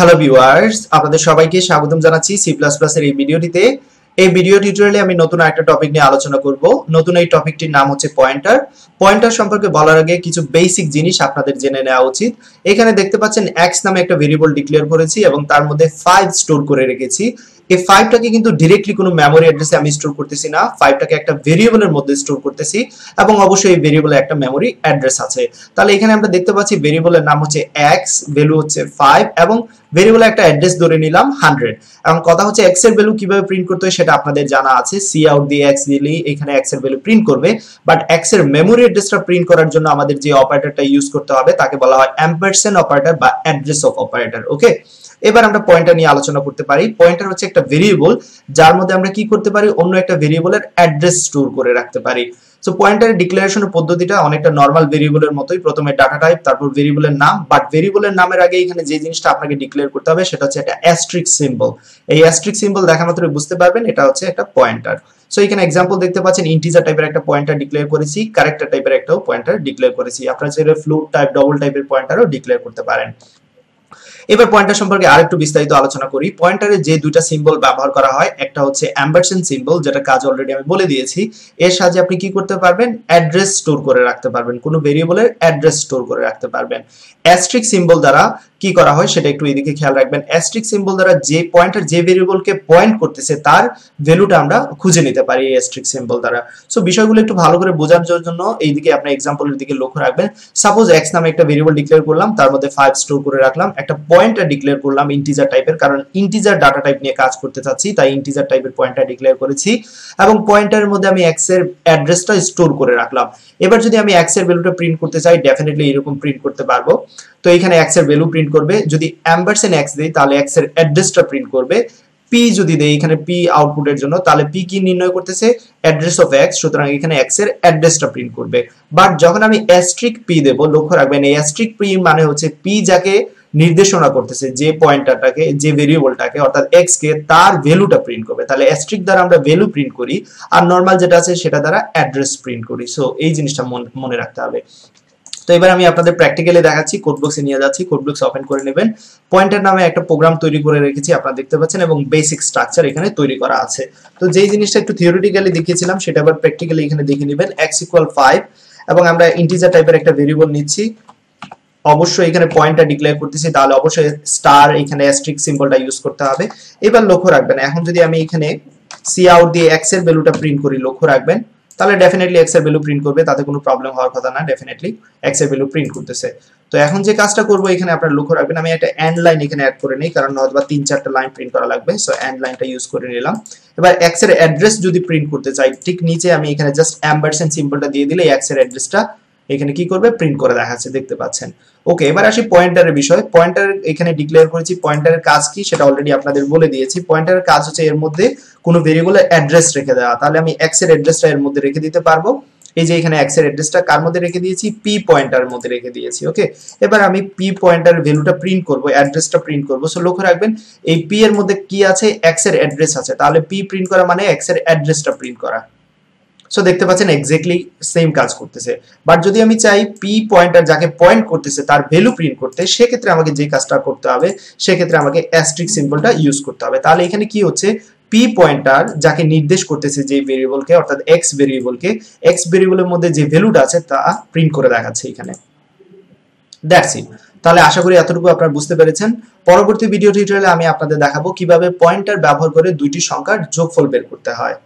hello viewers আপনাদের সবাইকে স্বাগতম জানাচ্ছি সি প্লাস প্লাসের এই ভিডিওটিতে এই ভিডিও টিউটোরিয়ালে আমি নতুন একটা টপিক নিয়ে আলোচনা করব নতুন এই টপিকটির নাম হচ্ছে পয়েন্টার পয়েন্টার সম্পর্কে বলার আগে কিছু বেসিক জিনিস আপনাদের জেনে নেওয়া উচিত এখানে দেখতে পাচ্ছেন এক্স নামে একটা ভেরিয়েবল ডিক্লেয়ার করেছি এবং তার মধ্যে ফাইভ স্টোর করে রেখেছি এই ফাইভটাকে কিন্তু ডিরেক্টলি কোনো মেমোরি অ্যাড্রেসে আমি স্টোর করতেছি না ফাইভটাকে একটা ভেরিয়েবলের মধ্যে স্টোর করতেছি এবং অবশ্যই এই ভেরিয়েবলে একটা মেমোরি অ্যাড্রেস আছে তাহলে এখানে আমরা দেখতে পাচ্ছি ভেরিয়েবলের নাম হচ্ছে এক্স ভ্যালু হচ্ছে ফাইভ এবং ভেরিয়েবলে একটা অ্যাড্রেস ধরে নিলাম হান্ড্রেড এবং কথা হচ্ছে এক্স এর ভ্যালু কিভাবে প্রিন্ট করতে হয় সেটা আপনাদের জানা আছে সি আউট দিয়ে এক্স দিলেই এখানে এক্স এর ভ্যালু প্রিন্ট করবে বাট এক্স এর মেমোরি অ্যাড্রেসটা প্রিন্ট করার জন্য আমাদের যে অপারেটরটা ইউজ করতে হবে তাকে বলা হয় অ্যাম্পারসেন অপারেটর বা অ্যাড্রেস অফ অপারেটর ওকে এবার আমরা পয়েন্টার নিয়ে আলোচনা করতে পারি পয়েন্টার হচ্ছে একটা ভেরিয়েবল যার মধ্যে আমরা কি করতে পারি অন্য একটা ভেরিয়েবলের অ্যাড্রেস স্টোর করে রাখতে পারি সো পয়েন্টারের ডিক্লারেশন পদ্ধতিটা অনেকটা নর্মাল ভেরিয়েবলের মতোই প্রথমে ডাটা টাইপ তারপর ভেরিয়েবলের নাম বাট ভেরিয়েবলের নামের আগে এখানে যে জিনিসটা আপনাকে ডিক্লেয়ার করতে হবে সেটা হচ্ছে একটা অ্যাস্ট্রিক সিম্বল এই অ্যাস্ট্রিক সিম্বল দেখা মাত্র বুঝতে পারবেন এটা হচ্ছে একটা পয়েন্টার সো এখানে এক্সাম্পল দেখতে পাচ্ছেন ইন্টিজার টাইপের একটা পয়েন্টার ডিক্লেয়ার করেছি ক্যারেক্টার টাইপের একটাও পয়েন্টার ডিক্লেয়ার করেছি আপনারা চাইলে ফ্লোট টাইপ ডবল টাইপের পয়েন্টারও ডিক্লেয়ার করতে পারেন এবার পয়েন্টার সম্পর্কে আরেকটু বিস্তারিত আলোচনা করি পয়েন্টারে যে দুইটা সিম্বল ব্যবহার করা হয় একটা হচ্ছে অ্যাম্বারসেন সিম্বল যেটা কাজ অলরেডি আমি বলে দিয়েছি এর সাহায্যে আপনি কি করতে পারবেন অ্যাড্রেস স্টোর করে রাখতে পারবেন কোনো ভেরিয়েবলের অ্যাড্রেস স্টোর করে রাখতে পারবেন অ্যাস্ট্রিক সিম্বল দ্বারা কি করা হয় সেটা একটু এদিকে খেয়াল রাখবেন অ্যাস্ট্রিক সিম্বল দ্বারা যে পয়েন্টার যে ভেরিয়েবলকে পয়েন্ট করতেছে তার ভ্যালুটা আমরা খুঁজে নিতে পারি এই অ্যাস্ট্রিক সিম্বল দ্বারা সো বিষয়গুলো একটু ভালো করে বোঝার জন্য এই দিকে আপনার এক্সাম্পলের দিকে লক্ষ্য রাখবেন সাপোজ এক্স নামে একটা ভেরিয়েবল ডিক্লেয়ার করলাম তার মধ্যে ফাইভ স্টোর করে রাখলাম একটা পয়েন্টটা ডিক্লেয়ার করলাম ইন্টিজার টাইপের কারণ ইন্টিজার ডাটা টাইপ নিয়ে কাজ করতে চাচ্ছি তাই ইন্টিজার টাইপের পয়েন্টটা ডিক্লেয়ার করেছি এবং পয়েন্টের মধ্যে আমি এক্স এর অ্যাড্রেসটা স্টোর করে রাখলাম এবার যদি আমি এক্স এর ভ্যালুটা প্রিন্ট করতে চাই ডেফিনেটলি এরকম প্রিন্ট করতে পারবো তো এখানে এক্স এর ভ্যালু প্রিন্ট করবে যদি অ্যাম্বারসেন এক্স দেই তাহলে এক্স এর অ্যাড্রেসটা প্রিন্ট করবে পি যদি দেই এখানে পি আউটপুটের জন্য তাহলে পি কি নির্ণয় করতেছে অ্যাড্রেস অফ এক্স সুতরাং এখানে এক্স এর অ্যাড্রেসটা প্রিন্ট করবে বাট যখন আমি অ্যাস্ট্রিক পি দেব লক্ষ্য রাখবেন এই অ্যাস্ট্রিক পি মানে হচ্ছে পি যাকে নির্দেশনা করতেছে যে পয়েন্টটাকে যে ভেরিয়েবলটাকে অর্থাৎ এক্স কে তার ভ্যালুটা প্রিন্ট করবে তাহলে অ্যাস্ট্রিক দ্বারা আমরা ভ্যালু প্রিন্ট করি আর নর্মাল যেটা আছে সেটা দ্বারা অ্যাড্রেস প্রিন্ট করি সো এই জিনিসটা মনে রাখতে হবে তো এবার আমি আপনাদের প্র্যাকটিক্যালি দেখাচ্ছি কোডবক্সে নিয়ে যাচ্ছি কোডবক্স ওপেন করে নেবেন পয়েন্টার নামে একটা প্রোগ্রাম তৈরি করে রেখেছি আপনারা দেখতে পাচ্ছেন এবং বেসিক স্ট্রাকচার এখানে তৈরি করা আছে তো যেই জিনিসটা একটু থিওরিটিক্যালি দেখিয়েছিলাম সেটা আবার প্র্যাকটিক্যালি এখানে দেখে নেবেন এক্স ইকুয়াল ফাইভ এবং আমরা ইন্টিজার টাইপের একটা ভেরিয়েবল নিচ্ছি অবশ্যই এখানে পয়েন্টটা ডিক্লেয়ার করতেছি তাহলে অবশ্যই স্টার এখানে স্ট্রিক সিম্বলটা ইউজ করতে হবে এবার লক্ষ্য রাখবেন এখন যদি আমি এখানে সি আউট দিয়ে এক্স এর ভ্যালুটা প্রিন্ট করি লক্ষ্য রাখবেন তাহলে ডেফিনেটলি এক্স এর ভ্যালু প্রিন্ট করবে তাতে কোনো প্রবলেম হওয়ার কথা না ডেফিনেটলি এক্স এর ভ্যালু প্রিন্ট করতেছে তো এখন যে কাজটা করবো এখানে আপনার লক্ষ্য রাখবেন আমি একটা এন্ড লাইন এখানে অ্যাড করে নিই কারণ হয়তো তিন চারটা লাইন প্রিন্ট করা লাগবে সো এন্ড লাইনটা ইউজ করে নিলাম এবার এক্স এর অ্যাড্রেস যদি প্রিন্ট করতে চাই ঠিক নিচে আমি এখানে জাস্ট অ্যাম্বারসেন সিম্বলটা দিয়ে দিলে এক্স এর অ্যাড্রেসটা এখানে কি করবে প্রিন্ট করে দেখাচ্ছে দেখতে পাচ্ছেন ওকে এবার আসি পয়েন্টারের বিষয় পয়েন্টার এখানে ডিক্লেয়ার করেছি পয়েন্টারের কাজ কি সেটা অলরেডি আপনাদের বলে দিয়েছি পয়েন্টারের কাজ হচ্ছে এর মধ্যে কোনো ভেরিয়েবলের অ্যাড্রেস রেখে দেওয়া তাহলে আমি এক্স এর অ্যাড্রেসটা এর মধ্যে রেখে দিতে পারবো এই যে এখানে এক্স এর অ্যাড্রেসটা কার মধ্যে রেখে দিয়েছি পি পয়েন্টার মধ্যে রেখে দিয়েছি ওকে এবার আমি পি পয়েন্টার ভ্যালুটা প্রিন্ট করব অ্যাড্রেসটা প্রিন্ট করব সো লক্ষ্য রাখবেন এই পি এর মধ্যে কি আছে এক্স এর অ্যাড্রেস আছে তাহলে পি প্রিন্ট করা মানে এক্স এর অ্যাড্রেসটা প্রিন্ট করা সো দেখতে পাচ্ছেন এক্স্যাক্টলি সেম কাজ করতেছে বাট যদি আমি চাই পি পয়েন্টার যাকে পয়েন্ট করতেছে তার ভ্যালু প্রিন্ট করতে সেক্ষেত্রে আমাকে যে কাজটা করতে হবে সেক্ষেত্রে আমাকে অ্যাস্ট্রিক সিম্বলটা ইউজ করতে হবে তাহলে এখানে কি হচ্ছে পি পয়েন্টার যাকে নির্দেশ করতেছে যে ভেরিয়েবলকে অর্থাৎ এক্স ভেরিয়েবলকে এক্স ভেরিয়েবলের মধ্যে যে ভ্যালুটা আছে তা প্রিন্ট করে দেখাচ্ছে এখানে দ্যাটস ইট তাহলে আশা করি এতটুকু আপনারা বুঝতে পেরেছেন পরবর্তী ভিডিও টিউটোরিয়ালে আমি আপনাদের দেখাবো কিভাবে পয়েন্টার ব্যবহার করে দুইটি সংখ্যার যোগফল বের করতে হয়